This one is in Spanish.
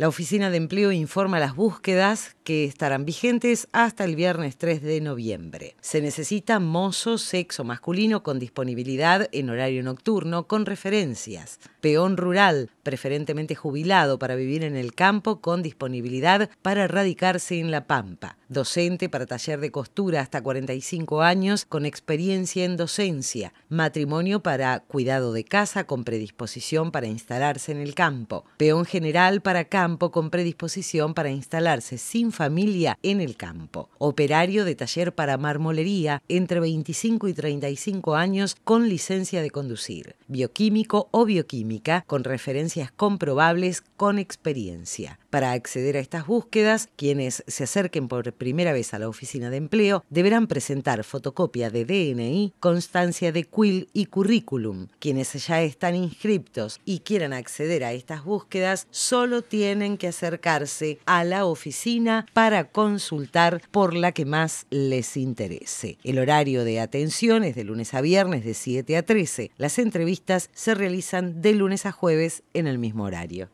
La Oficina de Empleo informa las búsquedas que estarán vigentes hasta el viernes 3 de noviembre. Se necesita mozo, sexo masculino con disponibilidad en horario nocturno con referencias. Peón rural, preferentemente jubilado para vivir en el campo con disponibilidad para radicarse en la pampa. Docente para taller de costura hasta 45 años con experiencia en docencia. Matrimonio para cuidado de casa con predisposición para instalarse en el campo. Peón general para campo con predisposición para instalarse sin familia en el campo. Operario de taller para marmolería entre 25 y 35 años con licencia de conducir. Bioquímico o bioquímica con referencias comprobables con experiencia. Para acceder a estas búsquedas, quienes se acerquen por primera vez a la oficina de empleo deberán presentar fotocopia de DNI, constancia de quill y currículum. Quienes ya están inscriptos y quieran acceder a estas búsquedas solo tienen que acercarse a la oficina para consultar por la que más les interese. El horario de atención es de lunes a viernes de 7 a 13. Las entrevistas se realizan de lunes a jueves en el mismo horario.